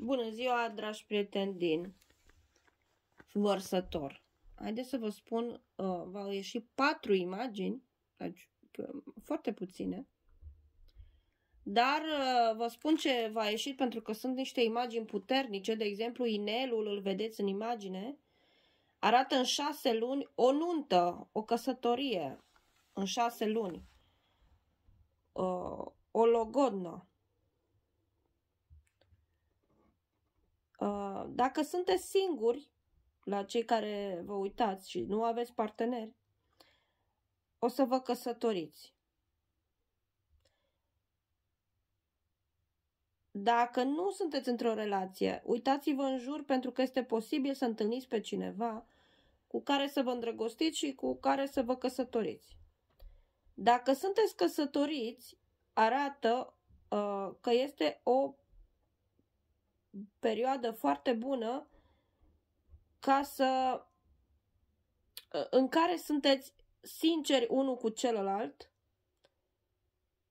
Bună ziua, dragi prieteni din Vărsător! Haideți să vă spun, uh, v-au ieșit patru imagini, deci, uh, foarte puține, dar uh, vă spun ce v-a ieșit pentru că sunt niște imagini puternice, de exemplu inelul îl vedeți în imagine, arată în șase luni o nuntă, o căsătorie, în șase luni, uh, o logodnă. Uh, dacă sunteți singuri, la cei care vă uitați și nu aveți parteneri, o să vă căsătoriți. Dacă nu sunteți într-o relație, uitați-vă în jur pentru că este posibil să întâlniți pe cineva cu care să vă îndrăgostiți și cu care să vă căsătoriți. Dacă sunteți căsătoriți, arată uh, că este o perioadă foarte bună ca să în care sunteți sinceri unul cu celălalt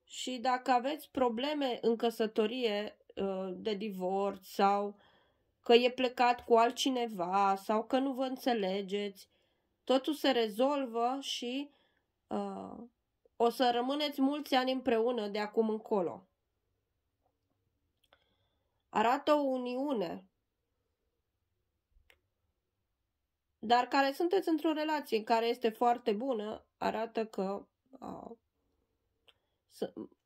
și dacă aveți probleme în căsătorie uh, de divorț sau că e plecat cu altcineva sau că nu vă înțelegeți, totul se rezolvă și uh, o să rămâneți mulți ani împreună de acum încolo. Arată o uniune. Dar care sunteți într-o relație care este foarte bună, arată că uh,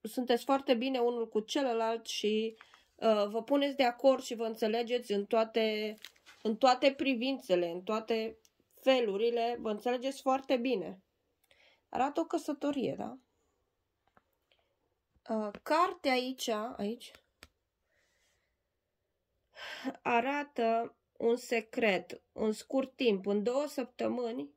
sunteți foarte bine unul cu celălalt și a, vă puneți de acord și vă înțelegeți în toate, în toate privințele, în toate felurile, vă înțelegeți foarte bine. Arată o căsătorie, da? A, carte aici, aici, arată un secret în scurt timp, în două săptămâni,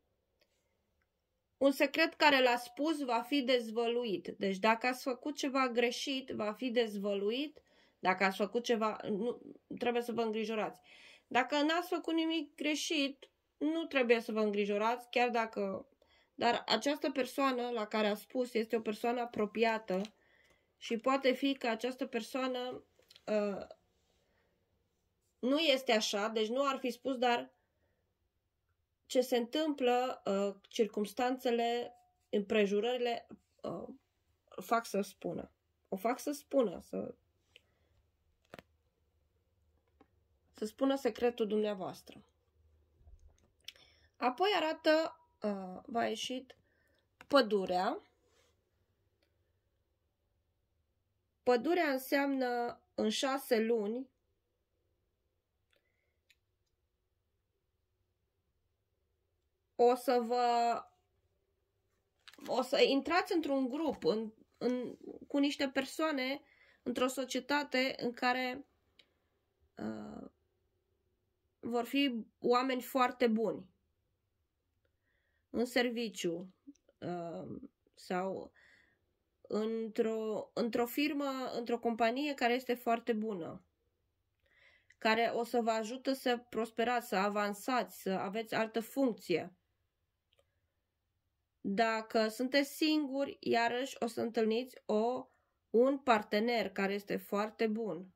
un secret care l-a spus va fi dezvăluit. Deci dacă ați făcut ceva greșit, va fi dezvăluit. Dacă ați făcut ceva, nu, trebuie să vă îngrijorați. Dacă n-ați făcut nimic greșit, nu trebuie să vă îngrijorați, chiar dacă... Dar această persoană la care a spus este o persoană apropiată și poate fi că această persoană uh, nu este așa, deci nu ar fi spus, dar ce se întâmplă, uh, circumstanțele, împrejurările uh, fac să spună. O fac să spună, să, să spună secretul dumneavoastră. Apoi arată, uh, va ieșit, pădurea. Pădurea înseamnă în șase luni o să vă... o să intrați într-un grup în, în, cu niște persoane într-o societate în care uh, vor fi oameni foarte buni în serviciu uh, sau într-o, într-o firmă, într-o companie care este foarte bună, care o să vă ajută să prosperați, să avansați, să aveți altă funcție. Dacă sunteți singuri, iarăși o să întâlniți o, un partener care este foarte bun.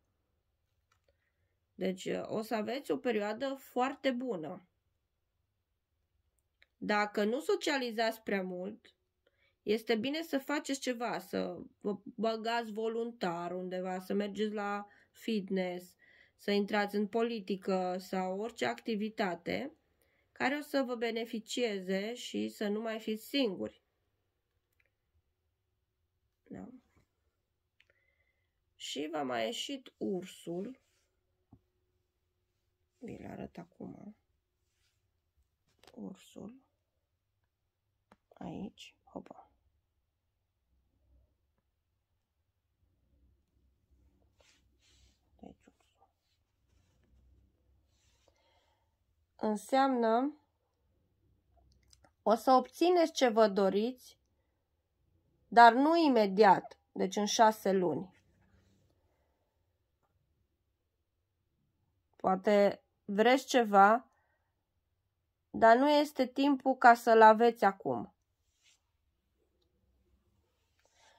Deci uh, o să aveți o perioadă foarte bună. Dacă nu socializați prea mult, este bine să faceți ceva, să vă băgați voluntar undeva, să mergeți la fitness, să intrați în politică sau orice activitate care o să vă beneficieze și să nu mai fiți singuri. Da. Și v-a mai ieșit ursul. Vi-l arăt acum. Ursul. Aici. Hopa. înseamnă o să obțineți ce vă doriți, dar nu imediat, deci în șase luni. Poate vreți ceva, dar nu este timpul ca să-l aveți acum.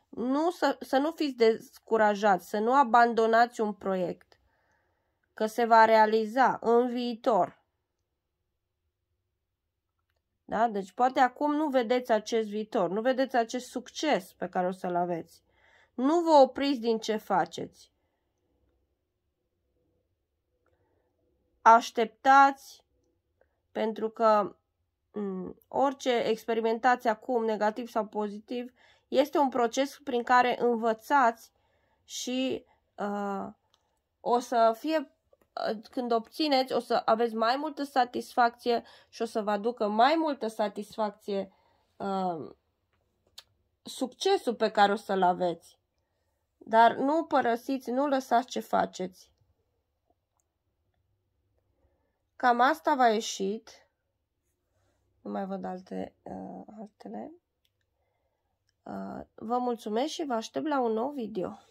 Nu, să, să nu fiți descurajați, să nu abandonați un proiect, că se va realiza în viitor. Da? Deci poate acum nu vedeți acest viitor, nu vedeți acest succes pe care o să-l aveți. Nu vă opriți din ce faceți. Așteptați, pentru că orice experimentați acum, negativ sau pozitiv, este un proces prin care învățați și uh, o să fie când obțineți, o să aveți mai multă satisfacție și o să vă aducă mai multă satisfacție uh, succesul pe care o să-l aveți. Dar nu părăsiți, nu lăsați ce faceți. Cam asta v-a ieșit. Nu mai văd alte uh, altele. Uh, vă mulțumesc și vă aștept la un nou video.